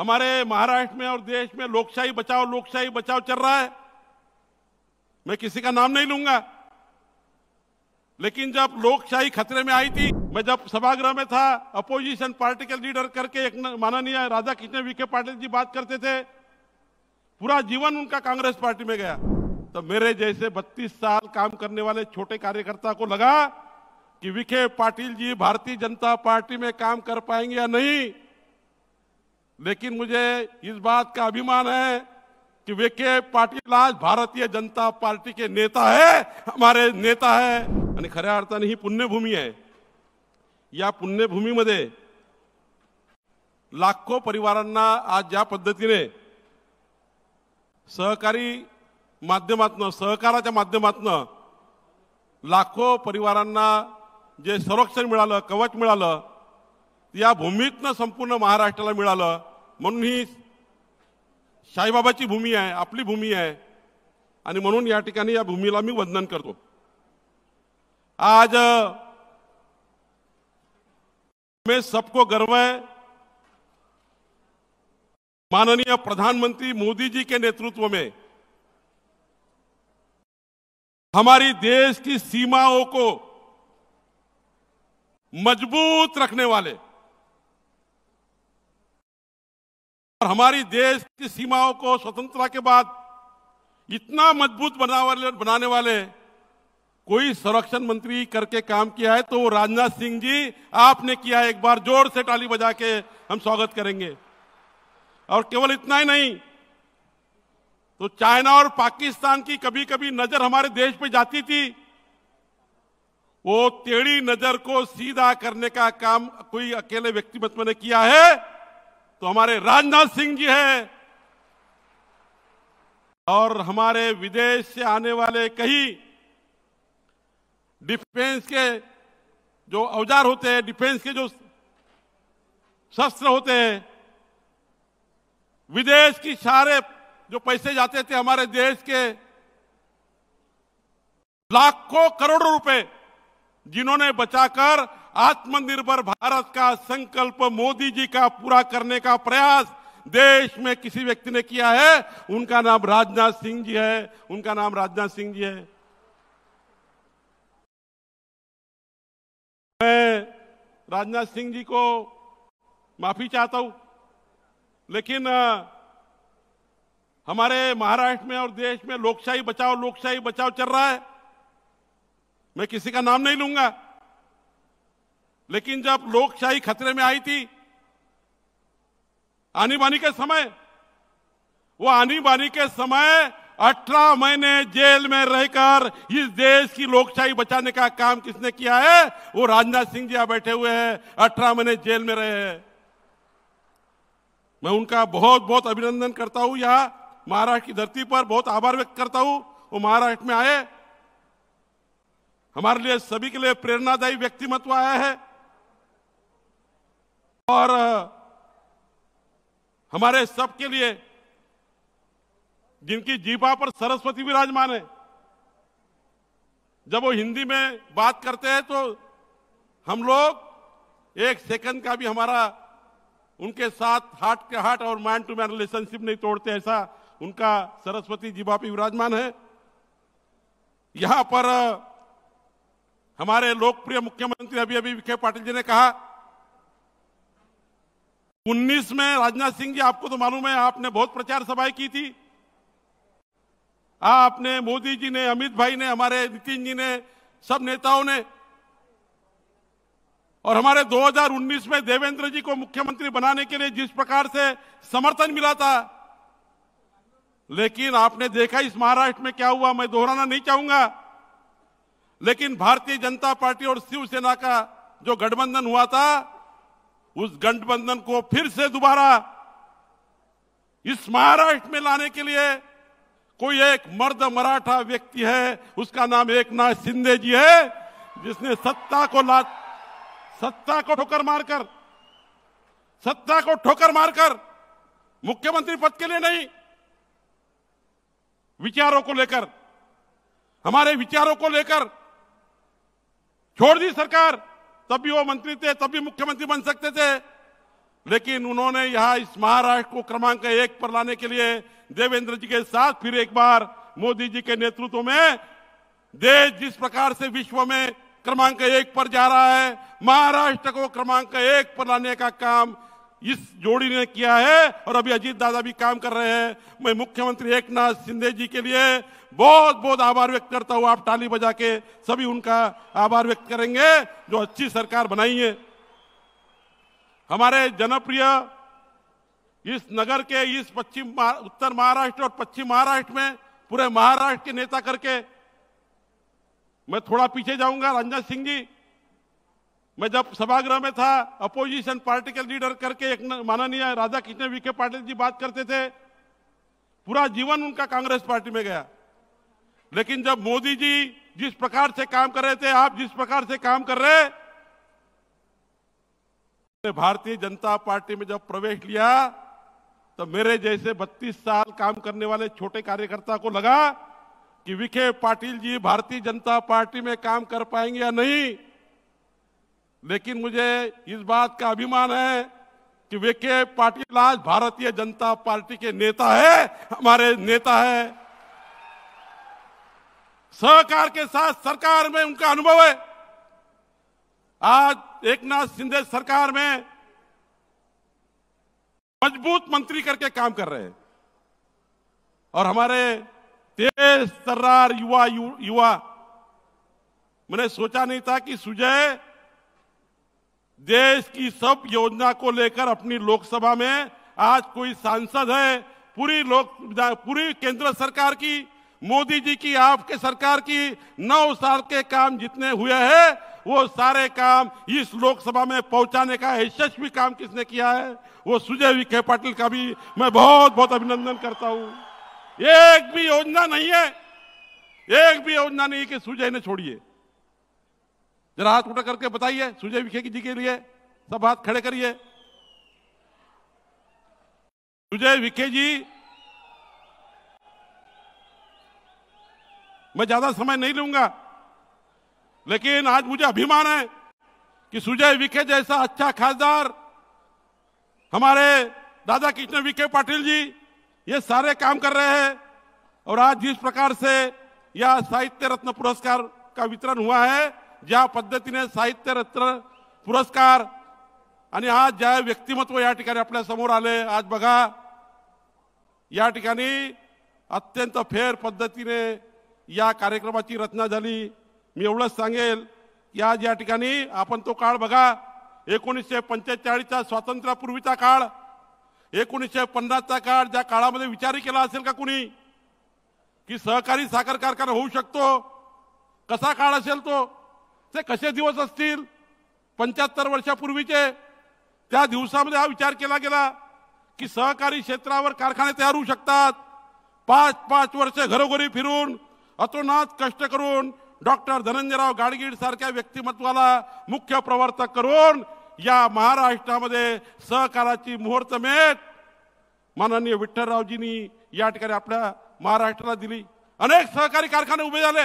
हमारे महाराष्ट्र में और देश में लोकशाही बचाओ लोकशाही बचाओ चल रहा है मैं किसी का नाम नहीं लूंगा लेकिन जब लोकशाही खतरे में आई थी मैं जब सभागृह में था अपोजिशन पार्टी के लीडर करके एक माननीय राधा कृष्ण विखे पाटिल जी बात करते थे पूरा जीवन उनका कांग्रेस पार्टी में गया तो मेरे जैसे 32 साल काम करने वाले छोटे कार्यकर्ता को लगा कि विखे पाटिल जी भारतीय जनता पार्टी में काम कर पाएंगे या नहीं लेकिन मुझे इस बात का अभिमान है कि वे के पाटील आज भारतीय जनता पार्टी के नेता है हमारे नेता है आणि खऱ्या अर्थाने ही पुण्यभूमी आहे या पुण्यभूमीमध्ये लाखो परिवारांना आज ज्या पद्धतीने सहकारी माध्यमातनं सहकाराच्या माध्यमातनं लाखो परिवारांना जे संरक्षण मिळालं कवच मिळालं या भूमीतनं संपूर्ण महाराष्ट्राला मिळालं म्हणून ही साईबाबाची भूमी आहे आपली भूमी आहे भूमि म्हणून या ठिकाणी या मी वंदन करतो आज हमें सबको गर्व है माननीय प्रधानमंत्री मोदी जी के नेतृत्व में हमारी देश की सीमाओं को मजबूत रखने वाले और हमारी देश की सीमाओं को स्वतंत्रता के बाद इतना मजबूत बना वाले बनाने वाले कोई संरक्षण मंत्री करके काम किया है तो वो राजनाथ सिंह जी आपने किया है एक बार जोर से टाली बजा के हम स्वागत करेंगे और केवल इतना ही नहीं तो चाइना और पाकिस्तान की कभी कभी नजर हमारे देश पे जाती थी वो टेढ़ी नजर को सीधा करने का काम कोई अकेले व्यक्ति मत ने किया है तो हमारे राजनाथ सिंह जी हैं और हमारे विदेश से आने वाले कई डिफेंस के जो औजार होते हैं डिफेंस के जो शस्त्र होते हैं विदेश की सारे जो पैसे जाते थे हमारे देश के लाखों करोड़ों रुपए जिन्होंने बचाकर आत्मनिर्भर भारत का संकल्प मोदी जी का पूरा करने का प्रयास देश में किसी व्यक्ति ने किया है उनका नाम राजनाथ सिंह जी है उनका नाम राजनाथ सिंह जी है मैं राजनाथ सिंह जी को माफी चाहता हूं लेकिन हमारे महाराष्ट्र में और देश में लोकशाही बचाओ लोकशाही बचाओ चल रहा है मैं किसी का नाम नहीं लूंगा लेकिन जब लोकशाही खतरे में आई थी आनी बानी के समय वो आनी बानी के समय 18 महीने जेल में रहकर इस देश की लोकशाही बचाने का काम किसने किया है वो राजनाथ सिंह जी यहां बैठे हुए हैं 18 महीने जेल में रहे हैं मैं उनका बहुत बहुत अभिनंदन करता हूं यहां महाराष्ट्र की धरती पर बहुत आभार व्यक्त करता हूं वो महाराष्ट्र में आए हमारे लिए सभी के लिए प्रेरणादायी व्यक्तिमत्व आया है और हमारे सबके लिए जिनकी जीपा पर सरस्वती विराजमान है जब वो हिंदी में बात करते हैं तो हम लोग एक सेकंड का भी हमारा उनके साथ हार्ट के हार्ट और मैन टू मैन रिलेशनशिप नहीं तोड़ते ऐसा उनका सरस्वती जीवा पे विराजमान है यहां पर हमारे लोकप्रिय मुख्यमंत्री अभी अभी विखे पाटिल जी ने कहा 19 में राजनाथ सिंह जी आपको तो मालूम है आपने बहुत प्रचार सभाएं की थी आपने मोदी जी ने अमित भाई ने हमारे नितिन जी ने सब नेताओं ने और हमारे 2019 में देवेंद्र जी को मुख्यमंत्री बनाने के लिए जिस प्रकार से समर्थन मिला था लेकिन आपने देखा इस महाराष्ट्र में क्या हुआ मैं दोहराना नहीं चाहूंगा लेकिन भारतीय जनता पार्टी और शिवसेना का जो गठबंधन हुआ था उस गठबंधन को फिर से दोबारा इस महाराष्ट्र में लाने के लिए कोई एक मर्द मराठा व्यक्ति है उसका नाम एक नाथ शिंदे जी है जिसने सत्ता को ला सत्ता को ठोकर मारकर सत्ता को ठोकर मारकर मुख्यमंत्री पद के लिए नहीं विचारों को लेकर हमारे विचारों को लेकर छोड़ दी सरकार तब भी वो मंत्री थे तब भी मुख्यमंत्री बन सकते थे लेकिन उन्होंने यहां इस महाराष्ट्र को क्रमांक एक पर लाने के लिए देवेंद्र जी के साथ फिर एक बार मोदी जी के नेतृत्व में देश जिस प्रकार से विश्व में क्रमांक एक पर जा रहा है महाराष्ट्र को क्रमांक एक पर लाने का काम इस जोड़ी ने किया है और अभी अजीत दादा भी काम कर रहे हैं मैं मुख्यमंत्री एक नाथ शिंदे जी के लिए बहुत बहुत आभार व्यक्त करता हूँ आप टाली बजा के सभी उनका आभार व्यक्त करेंगे जो अच्छी सरकार बनाई है हमारे जनप्रिय इस नगर के इस पश्चिम उत्तर महाराष्ट्र और पश्चिम महाराष्ट्र में पूरे महाराष्ट्र के नेता करके मैं थोड़ा पीछे जाऊंगा रंजन सिंह जी मैं जब सभागृह में था अपोजिशन पार्टी के लीडर करके एक माननीय राधा कृष्ण विखे पाटिल जी बात करते थे पूरा जीवन उनका कांग्रेस पार्टी में गया लेकिन जब मोदी जी जिस प्रकार से काम कर रहे थे आप जिस प्रकार से काम कर रहे भारतीय जनता पार्टी में जब प्रवेश लिया तो मेरे जैसे 32 साल काम करने वाले छोटे कार्यकर्ता को लगा कि विखे पाटिल जी भारतीय जनता पार्टी में काम कर पाएंगे या नहीं लेकिन मुझे इस बात का अभिमान है कि वे के पाटिल आज भारतीय जनता पार्टी के नेता है हमारे नेता है सहकार के साथ सरकार में उनका अनुभव है आज एक नाथ शिंदे सरकार में मजबूत मंत्री करके काम कर रहे हैं और हमारे तेज तर्रार युवा यु, युवा मैंने सोचा नहीं था कि सुजय देश की सब योजना को लेकर अपनी लोकसभा में आज कोई सांसद है पूरी लोक पूरी केंद्र सरकार की मोदी जी की आपके सरकार की नौ साल के काम जितने हुए हैं वो सारे काम इस लोकसभा में पहुंचाने का यशस्वी काम किसने किया है वो सुजय विखे पाटिल का भी मैं बहुत बहुत अभिनंदन करता हूं एक भी योजना नहीं है एक भी योजना नहीं कि सुजय ने छोड़िए जरा हाथ उठा करके बताइए सुजय विखे जी के लिए सब हाथ खड़े करिए सुजय विखे जी मैं ज्यादा समय नहीं लूंगा लेकिन आज मुझे अभिमान है कि सुजय विखे जैसा अच्छा खासदार हमारे दादा कृष्ण विखे पाटिल जी ये सारे काम कर रहे हैं और आज जिस प्रकार से यह साहित्य रत्न पुरस्कार का वितरण हुआ है ज्या पद्धतीने साहित्य रत्न पुरस्कार आणि आज ज्या व्यक्तिमत्व या ठिकाणी आपल्या समोर आले आज बघा या ठिकाणी अत्यंत फेर पद्धतीने या कार्यक्रमाची रचना झाली मी एवढंच सांगेल की आज या ठिकाणी आपण तो काळ बघा एकोणीसशे पंचेचाळीसच्या स्वातंत्र्यापूर्वीचा काळ एकोणीसशे पन्नासचा काळ ज्या काळामध्ये विचारही केला असेल का कुणी की सहकारी साखर कारखाना होऊ शकतो कसा काळ असेल तो ते कसे दिवस असतील पंच्याहत्तर वर्षापूर्वीचे त्या दिवसामध्ये हा विचार केला गेला की सहकारी क्षेत्रावर कारखाने तयार होऊ शकतात पाच पाच वर्ष घरोघरी फिरून अतोनात कष्ट करून डॉक्टर धनंजयराव गाडगीड सारख्या व्यक्तिमत्वाला मुख्य प्रवर्तक करून या महाराष्ट्रामध्ये सहकाराची मुहूर्तमेट माननीय विठ्ठलरावजींनी या ठिकाणी आपल्या महाराष्ट्राला दिली अनेक सहकारी कारखाने उभे झाले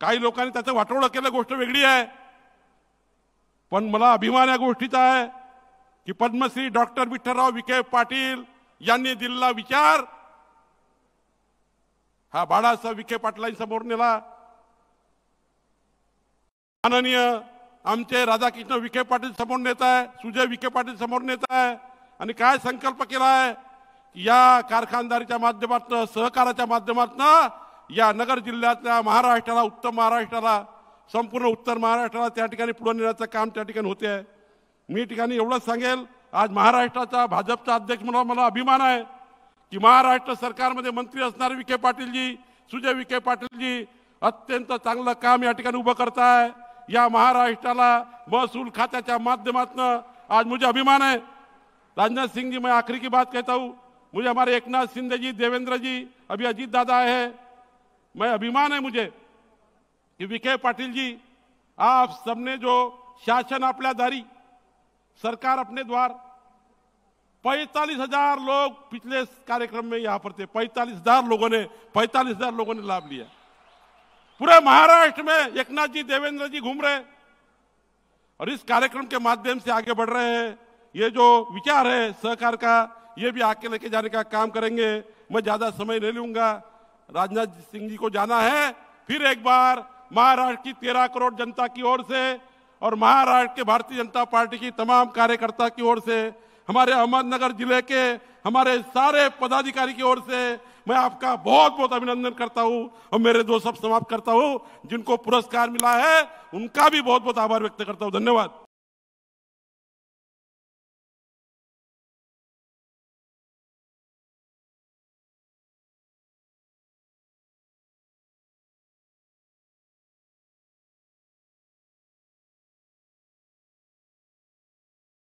काही लोकांनी त्याचं वाटोळं केलं गोष्ट वेगळी आहे पण मला अभिमान या गोष्टीचा आहे की पद्मश्री डॉक्टर विठ्ठलराव विखे पाटील यांनी दिलेला विचार हा बाळासाहेब विखे समोर नेला माननीय आमचे राधाकृष्ण विखे पाटील समोर नेत आहे सुजय विखे पाटील समोर नेत आहे आणि काय संकल्प केला आहे या कारखानदारीच्या माध्यमातून सहकाराच्या माध्यमातून या नगर जिल्ह्यातल्या महाराष्ट्राला उत्तर महाराष्ट्राला संपूर्ण उत्तर महाराष्ट्राला त्या ठिकाणी पुढे नेण्याचं काम त्या ठिकाणी होते आहे मी ठिकाणी एवढंच सांगेल आज महाराष्ट्राचा भाजपचा अध्यक्ष म्हणून मला अभिमान आहे की महाराष्ट्र सरकारमध्ये मंत्री असणारे विखे पाटीलजी सुजय विखे पाटीलजी अत्यंत चांगलं काम या ठिकाणी उभं करताय या महाराष्ट्राला महसूल खात्याच्या माध्यमातून आज मुझे अभिमान आहे राजनाथ सिंगजी जी मैं आखिरी की बात कहता हूँ मुझे हमारे एकनाथ शिंदेजी देवेंद्रजी अभि जी अभी दादा है मैं अभिमान है मुझे कि विखे पाटिल जी आप सबने जो शासन आप दारी सरकार अपने द्वार पैतालीस हजार लोग पिछले कार्यक्रम में यहां पर थे पैतालीस हजार लोगों ने पैतालीस हजार लोगों ने लाभ लिया पूरे महाराष्ट्र में एकनाथ जी देवेंद्र जी घूम रहे और इस कार्यक्रम के माध्यम से आगे बढ़ रहे हैं ये जो विचार है सहकार का ये भी आके लेके जाने का काम करेंगे मैं ज्यादा समय नहीं लूंगा राजनाथ सिंह जी को जाना है फिर एक बार महाराष्ट्र की तेरह करोड़ जनता की ओर से और महाराष्ट्र के भारतीय जनता पार्टी की तमाम कार्यकर्ता की ओर से हमारे अहमदनगर जिले के हमारे सारे पदाधिकारी की ओर से मैं आपका बहुत बहुत अभिनंदन करता हूँ और मेरे दोस्त सब समाप्त करता हूँ जिनको पुरस्कार मिला है उनका भी बहुत बहुत आभार व्यक्त करता हूँ धन्यवाद